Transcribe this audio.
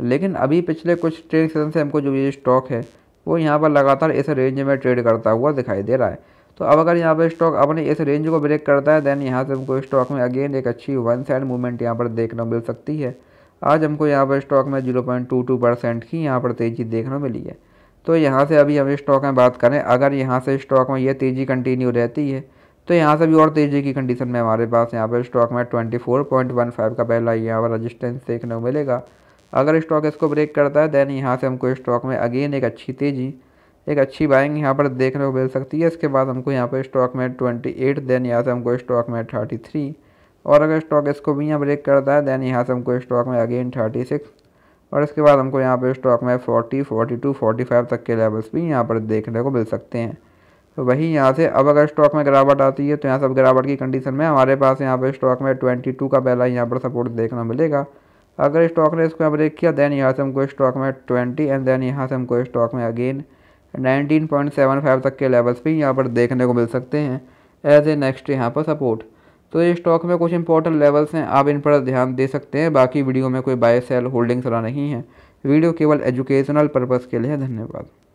लेकिन अभी पिछले कुछ ट्रेडिंग सेशन से हमको जो ये स्टॉक है वो यहाँ पर लगातार इस रेंज में ट्रेड करता हुआ दिखाई दे रहा है तो अब अगर यहाँ पर स्टॉक अपने इस रेंज को ब्रेक करता है देन यहाँ से हमको स्टॉक में अगेन एक अच्छी वन साइड मूवमेंट यहाँ पर देखने मिल सकती है आज हमको यहाँ पर स्टॉक में zero point two two percent की यहाँ पर तेज़ी देखने मिली है तो यहाँ से अभी हम स्टॉक में बात करें अगर यहाँ से स्टॉक में ये तेज़ी कंटिन्यू रहती है तो यहाँ से भी और तेज़ी की कंडीशन में हमारे पास यहाँ पर स्टॉक में twenty four point one five का पहला यहाँ पर रजिस्टेंस देखने को मिलेगा अगर स्टॉक इसको ब्रेक करता है देन यहाँ से हमको स्टॉक में अगेन एक अच्छी तेज़ी एक अच्छी बाइंग यहाँ पर देखने को मिल सकती है इसके बाद हमको यहाँ पर स्टॉक में ट्वेंटी एट देन यहाँ से हमको स्टॉक में थर्टी थ्री और अगर स्टॉक इसको भी यहाँ ब्रेक करता है देन यहाँ से हमको स्टॉक में अगेन थर्टी सिक्स और इसके बाद हमको यहाँ पर स्टॉक में forty forty two forty five तक के लेवल्स भी यहाँ पर देखने को मिल सकते हैं तो वही यहाँ से अब अगर स्टॉक में गिरावट आती है तो यहाँ सब गिरावट की कंडीशन में हमारे पास यहाँ पर स्टॉक में ट्वेंटी टू का पहला यहाँ पर सपोर्ट देखना मिलेगा अगर स्टॉक ने इसको यहाँ ब्रेक किया देन यहाँ से हमको स्टॉक में ट्वेंटी एंड देन यहाँ से हमको स्टॉक में again nineteen point seven five तक के लेवल्स भी यहाँ पर देखने को मिल सकते हैं एज ए नेक्स्ट यहाँ पर सपोर्ट तो ये स्टॉक में कुछ इंपॉर्टेंट लेवल्स हैं आप इन पर ध्यान दे सकते हैं बाकी वीडियो में कोई बाय सेल होल्डिंग्स वाला नहीं है वीडियो केवल एजुकेशनल पर्पज़ के लिए धन्यवाद